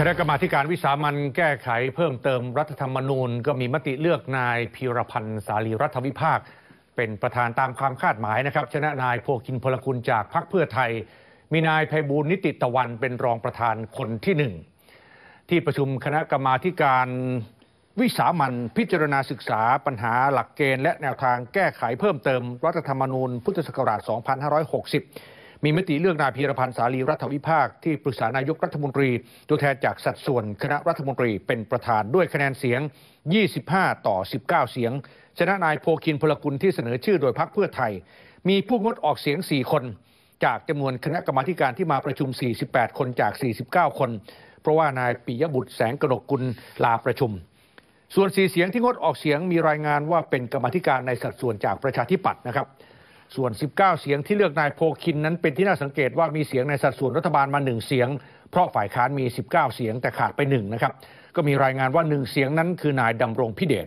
คณะกรรมาการวิสามันแก้ไขเพิ่มเติมรัฐธรรมนูญก็มีมติเลือกนายพีรพันธ์สาลีรัฐวิภาค เป็นประธานตามความคาดหมายนะครับชนะนายโพกินพลคุณจากพรรคเพื่อไทย มีนายไพบูลนิติตะวันเป็นรองประธานคนที่หนึ่งที่ประชุมคณะกรรมาการวิสามันพิจารณาศึกษาปัญหาหลักเกณฑ์และแนวทางแก้ไขเพิ่มเติมรัฐธรรมนูญพุทธศักราช 2560มีมติเลือกนายพีรพันธ์สาลี รัฐวิภาคที่ปรึกษานายกรัฐมนตรีตัวแทนจากสัดส่วน คณะรัฐมนตรี เป็นประธานด้วยคะแนนเสียง 25 ต่อ 19 เสียงชนะนายโพคินพลกุลที่เสนอชื่อโดยพรรคเพื่อไทย มีผู้งดออกเสียง 4 คน จากจำนวนคณะกรรมาการที่มาประชุม 48 คนจาก 49 คน เพราะว่านายปิยบุตรแสงกนกกุลลาประชุม ส่วนสีเสียงที่งดออกเสียงมีรายงานว่าเป็นกรรมธิการในสัดส่วนจากประชาธิปัตย์นะครับส่วน 19 เสียงที่เลือกนายโพคินนั้นเป็นที่น่าสังเกตว่ามีเสียงในสัดส่วนรัฐบาลมา 1 เสียง เพราะฝ่ายค้านมี 19 เสียง แต่ขาดไป1นะครับก็มีรายงานว่า 1 เสียงนั้นคือนายดำรงพิเดช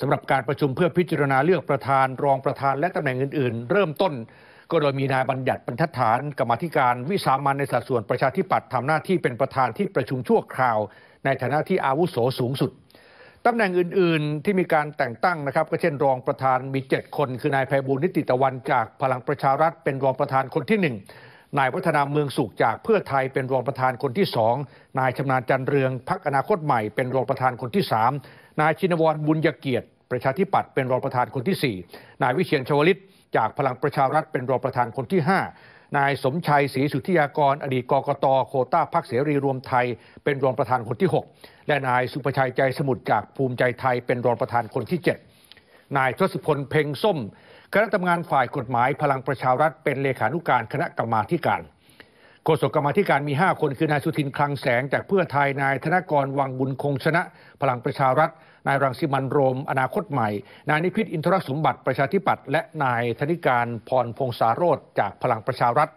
สำหรับการประชุมเพื่อพิจารณาเลือกประธาน รองประธานและตำแหน่งอื่น ๆ เริ่มต้น ก็โดยมีนายบัญญัติบรรทัดฐานกรรมธิการวิสามันในสัดส่วนประชาธิปัตย์ทำหน้าที่เป็นประธานที่ประชุมชั่วคราว ในฐานะที่อาวุโสสูงสุดตำแหน่งอื่นๆ ที่มีการแต่งตั้งนะครับ ก็เช่น รองประธานมี 7 คน คือนายไพบูลนิติตะวัน จากพลังประชารัฐเป็นรองประธานคนที่1นายวัฒนาเมืองสุขจากเพื่อไทยเป็นรองประธานคนที่2นายชำนาญจันเรืองพักอนาคตใหม่เป็นรองประธานคนที่3นายชินวรบุญยเกียรติ ประชาธิปัตย์เป็นรองประธานคนที่4นายวิเชียนชวลิต จากพลังประชารัฐเป็นรองประธานคนที่ 5นายสมชัยศรีสุทธิยากรอดีตกกตโคต้าพักเสรีรวมไทยเป็นรองประธานคนที่ 6 และนายสุประชัยใจสมุทรจากภูมิใจไทยเป็นรองประธานคนที่7นายทศพลเพ่งส้ม คณะทำงานฝ่ายกฎหมายพลังประชารัฐเป็นเลขานุการคณะกรรมาการโฆษกกรรมธิการมี 5 คนคือนายสุทินคลังแสง จากเพื่อไทยนายธนกรวังบุญคงชนะ พลังประชารัฐนายรังสิมันโรม อนาคตใหม่นายนิพิษอินทรสมบัติประชาธิปัตย์และนายธนิการพรพงษาโรธจากพลังประชารัฐ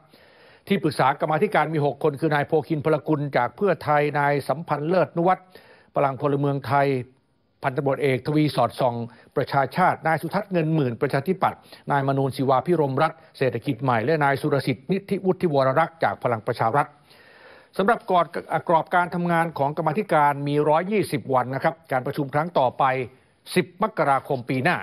ที่ปรึกษากรรมธิการมี6คน คือนายโพคินพลกุลจากเพื่อไทยนายสัมพันธ์เลิศนุวัต์พลังพลเมืองไทยพันตำรวจเอกทวีสอดส่องประชาชาติ นายสุทัศน์เงินหมื่นประชาธิปัตย์นายมนูนศิวาพิรมรัฐเศรษฐกิจใหม่ และนายสุรสิทธิ์นิธิวุฒิวรรักษ์จากพลังประชารัฐสำหรับกรอบกรอบการทำงานของกรรมธิการมี 120 วันนะครับการประชุมครั้งต่อไป 10 มกราคมปีหน้า